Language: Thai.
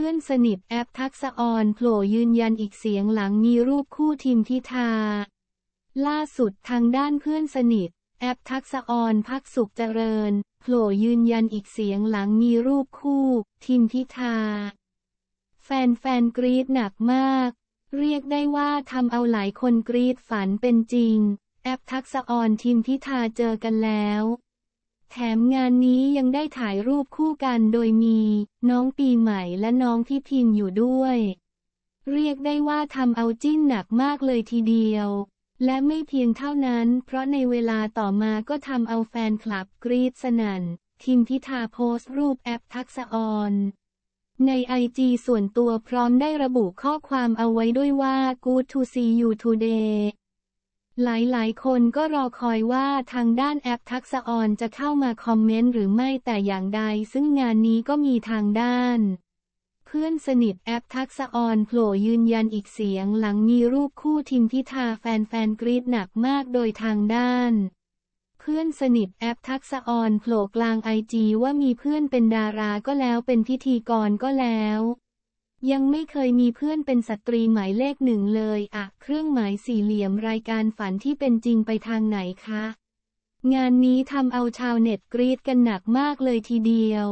พื่อนสนิทแอปทักษออน โผล่ยืนยันอีกเสียงหลังมีรูปคู่ทีมพิธาล่าสุดทางด้านเพื่อนสนิท แอปทักษออนพักสุขเจริญ โผล่ยืนยันอีกเสียงหลังมีรูปคู่ทีมพิธาแฟนๆกรี๊ดหนักมาก เรียกได้ว่าทำเอาหลายคนกรี๊ดฝันเป็นจริง แอปทักษออนทีมพิธาเจอกันแล้วแถมงานนี้ยังได้ถ่ายรูปคู่กันโดยมี น้องปีใหม่และน้องพี่พิมอยู่ด้วย เรียกได้ว่าทำเอาจิ้นหนักมากเลยทีเดียว และไม่เพียงเท่านั้น เพราะในเวลาต่อมาก็ทำเอาแฟนคลับกรีดสนัน่นทิมพิธาโพสต์ รูปแอปทักษออนในไอจีส่วนตัวพร้อมได้ระบุข้อความเอาไว้ด้วยว่า good to see you today หลายหลายคนก็รอคอยว่าทางด้านแอปทักษออน จะเข้ามาคอมเมนต์หรือไม่แต่อย่างใด ซึ่งงานนี้ก็มีทางด้าน เพื่อนสนิทแอปทักษออนโผล่ยืนยันอีกเสียง หลังมีรูปคู่ทิมพิธาแฟนๆกรีดหนักมากโดยทางด้าน เพื่อนสนิทแอปทักษออนโผล่กลางไอจีว่ามีเพื่อนเป็นดาราก็แล้วเป็นพิธีกรก็แล้วยังไม่เคยมีเพื่อนเป็นสตรีหมายเลขหนึ่งเลยอะเครื่องหมายสี่เหลี่ยมรายการฝันที่เป็นจริงไปทางไหนคะ งานนี้ทำเอาชาวเน็ตกรี๊ดกันหนักมากเลยทีเดียว